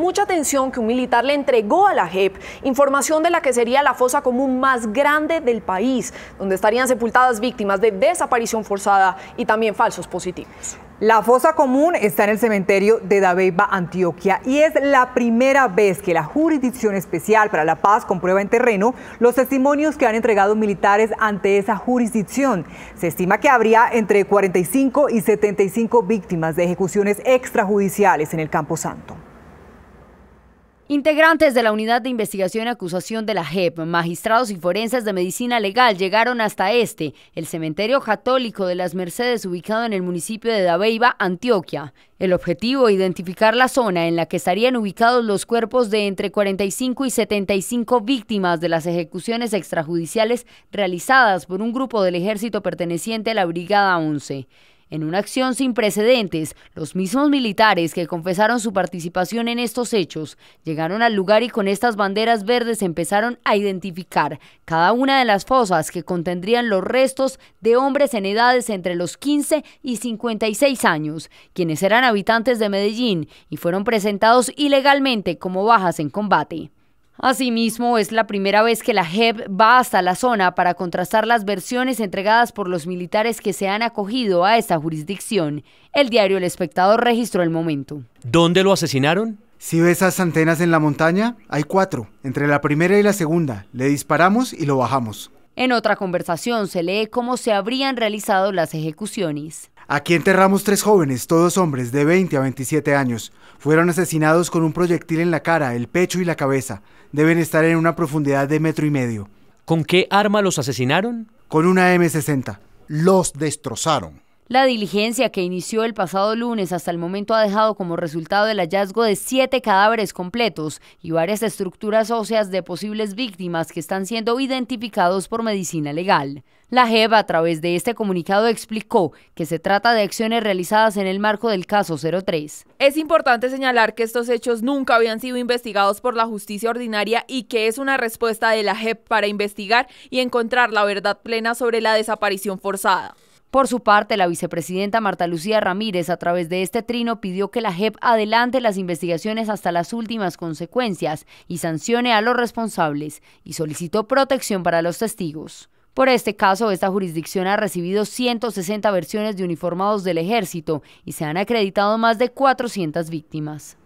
mucha atención que un militar le entregó a la JEP información de la que sería la fosa común más grande del país, donde estarían sepultadas víctimas de desaparición forzada y también falsos positivos. La fosa común está en el cementerio de Dabeiba, Antioquia, y es la primera vez que la Jurisdicción Especial para la Paz comprueba en terreno los testimonios que han entregado militares ante esa jurisdicción. Se estima que habría entre 45 y 75 víctimas de ejecuciones extrajudiciales en el Campo Santo. Integrantes de la Unidad de Investigación y Acusación de la JEP, magistrados y forenses de medicina legal llegaron hasta este, el cementerio católico de las Mercedes ubicado en el municipio de Dabeiba, Antioquia. El objetivo, identificar la zona en la que estarían ubicados los cuerpos de entre 45 y 75 víctimas de las ejecuciones extrajudiciales realizadas por un grupo del ejército perteneciente a la Brigada 11. En una acción sin precedentes, los mismos militares que confesaron su participación en estos hechos llegaron al lugar y con estas banderas verdes empezaron a identificar cada una de las fosas que contendrían los restos de hombres en edades entre los 15 y 56 años, quienes eran habitantes de Medellín y fueron presentados ilegalmente como bajas en combate. Asimismo, es la primera vez que la JEP va hasta la zona para contrastar las versiones entregadas por los militares que se han acogido a esta jurisdicción. El diario El Espectador registró el momento. ¿Dónde lo asesinaron? Si ves esas antenas en la montaña, hay cuatro, entre la primera y la segunda. Le disparamos y lo bajamos. En otra conversación se lee cómo se habrían realizado las ejecuciones. Aquí enterramos tres jóvenes, todos hombres de 20 a 27 años. Fueron asesinados con un proyectil en la cara, el pecho y la cabeza. Deben estar en una profundidad de metro y medio. ¿Con qué arma los asesinaron? Con una M60. Los destrozaron. La diligencia que inició el pasado lunes hasta el momento ha dejado como resultado el hallazgo de siete cadáveres completos y varias estructuras óseas de posibles víctimas que están siendo identificados por medicina legal. La JEP a través de este comunicado explicó que se trata de acciones realizadas en el marco del caso 03. Es importante señalar que estos hechos nunca habían sido investigados por la justicia ordinaria y que es una respuesta de la JEP para investigar y encontrar la verdad plena sobre la desaparición forzada. Por su parte, la vicepresidenta Marta Lucía Ramírez, a través de este trino, pidió que la JEP adelante las investigaciones hasta las últimas consecuencias y sancione a los responsables, y solicitó protección para los testigos. Por este caso, esta jurisdicción ha recibido 160 versiones de uniformados del ejército y se han acreditado más de 400 víctimas.